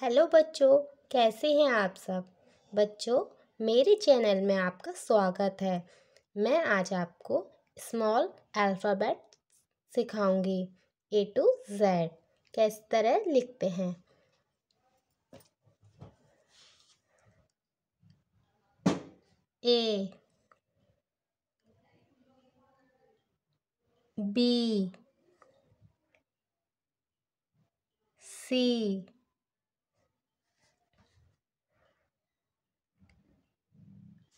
Hello बच्चों कैसे हैं आप सब बच्चों मेरे चैनल में आपका स्वागत है मैं आज आपको स्मॉल अल्फ़ाबेट सिखाऊंगी ए टू जेड किस तरह लिखते हैं A B C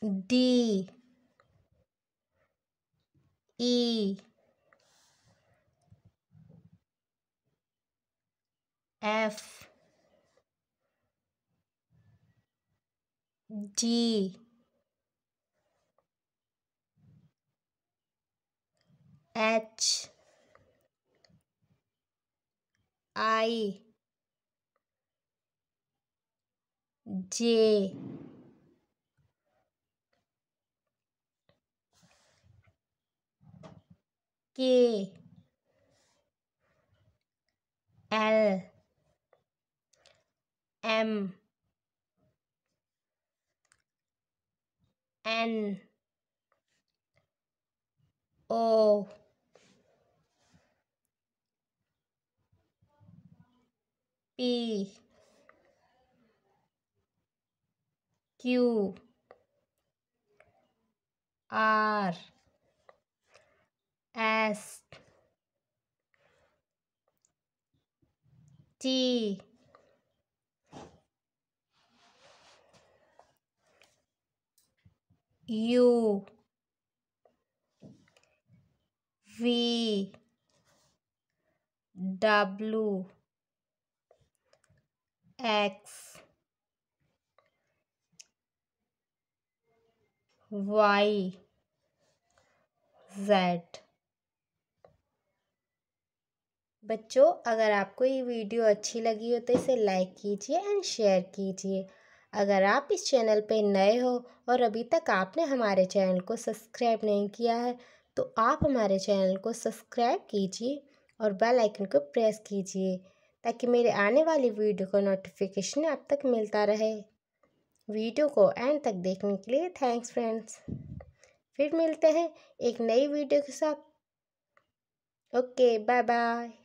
D E F G H I J K L M N O P Q R Test. T. U. V. W. X. Y. Z बच्चों अगर आपको ये video अच्छी लगी हो तो इसे लाइक कीजिए एंड शेयर कीजिए अगर आप इस चैनल पे नए हो और अभी तक आपने हमारे चैनल को सब्सक्राइब नहीं किया है तो आप हमारे चैनल को सब्सक्राइब कीजिए और बेल आइकन को प्रेस कीजिए ताकि मेरे आने वाली वीडियो का नोटिफिकेशन आप तक मिलता रहे वीडियो को एंड तक देखने के लिए थैंक्स फ्रेंड्स फिर मिलते हैं एक नई वीडियो के साथ ओके बाय बाय